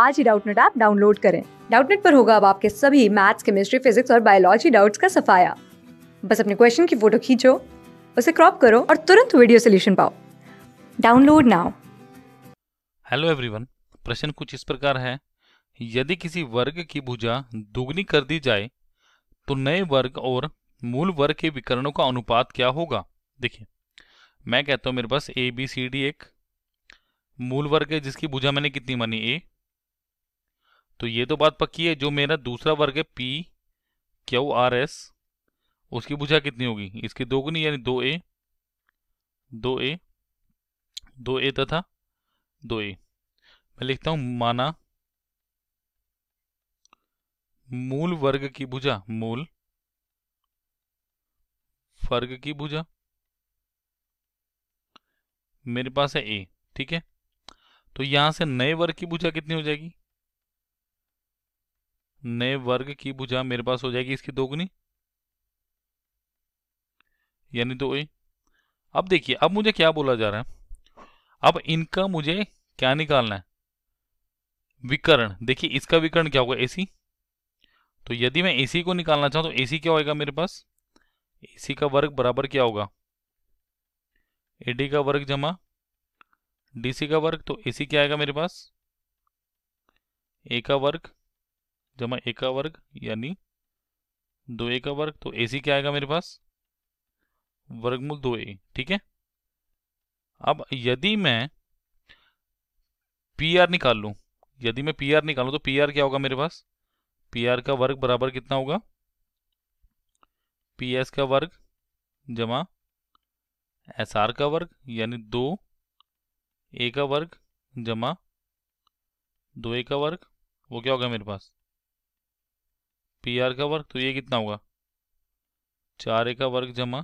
आज ही Doubtnut app download करें डाउटनेट पर होगा अब आपके सभी मैथ्स केमिस्ट्री फिजिक्स और बायोलॉजी डाउट्स का सफाया बस अपने क्वेश्चन की फोटो खींचो उसे क्रॉप करो और तुरंत वीडियो सोल्यूशन पाओ डाउनलोड नाउ हेलो एवरीवन प्रश्न कुछ इस प्रकार है यदि किसी वर्ग की भुजा दुगनी कर दी जाए तो नए वर्ग और मूल वर्ग के विकरणों का अनुपात क्या होगा देखिए मैं कहता हूं मेरे पास ए बी सी डी एक मूल वर्ग है जिसकी भुजा मैंने कितनी मानी ए तो ये तो बात पक्की है जो मेरा दूसरा वर्ग है पी क्यू आर एस उसकी भुजा कितनी होगी इसकी दोगुनी यानी दो ए दो ए दो ए तथा दो ए मैं लिखता हूं माना मूल वर्ग की भुजा मूल वर्ग की भुजा मेरे पास है ए ठीक है तो यहां से नए वर्ग की भुजा कितनी हो जाएगी नए वर्ग की भुजा मेरे पास हो जाएगी इसकी दोगुनी यानी दो तो ए अब देखिए अब मुझे क्या बोला जा रहा है अब इनका मुझे क्या निकालना है विकर्ण देखिए इसका विकर्ण क्या होगा एसी तो यदि मैं एसी को निकालना चाहूं तो एसी क्या होएगा मेरे पास एसी का वर्ग बराबर क्या होगा एडी का वर्ग जमा डीसी का वर्ग तो एसी क्या आएगा मेरे पास ए का वर्ग जमा ए का वर्ग यानी दो ए का वर्ग तो ए सी क्या आएगा मेरे पास वर्गमूल दो ए ठीक है अब यदि मैं पी आर निकाल लू यदि मैं पी आर निकालू तो पी आर क्या होगा मेरे पास पी आर का वर्ग बराबर कितना होगा पी एस का वर्ग जमा एस आर का वर्ग यानी दो ए का वर्ग जमा दो ए का वर्ग वो क्या होगा मेरे पास पी आर का वर्ग तो ये कितना होगा चार ए का वर्ग जमा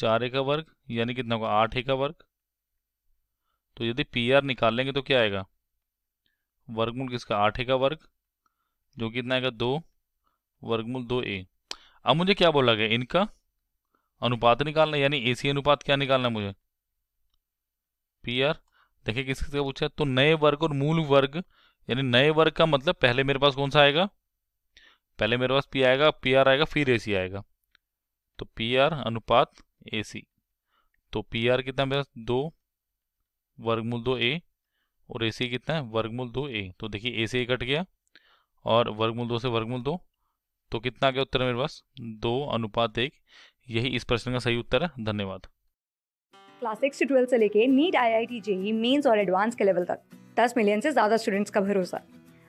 चार ए का वर्ग यानी कितना होगा आठ ए का वर्ग तो यदि पी आर निकाल लेंगे तो क्या आएगा वर्गमूल किसका आठ ए का वर्ग जो कितना आएगा दो वर्गमूल दो ए अब मुझे क्या बोला गया इनका अनुपात निकालना यानी ए सी अनुपात क्या निकालना है मुझे पी आर देखिए किस पूछा तो नए वर्ग और मूल वर्ग यानी नए वर्ग का मतलब पहले मेरे पास कौन सा आएगा पहले मेरे पास पी आएगा पी आर आएगा फिर ए सी आएगा तो पी आर अनुपात ए सी तो पी आर कितना मेरे पास दो वर्गमूल दो ए और ए सी कितना है वर्गमूल दो ए तो देखिए ए सी ए कट गया और वर्गमूल दो से वर्गमूल दो तो कितना आ गया उत्तर मेरे पास दो अनुपात एक यही इस प्रश्न का सही उत्तर है धन्यवाद क्लास सिक्स से ट्वेल्थ से लेके NEET I I T JEE Mains और एडवांस के लेवल तक दस मिलियन से ज़्यादा स्टूडेंट्स का भरोसा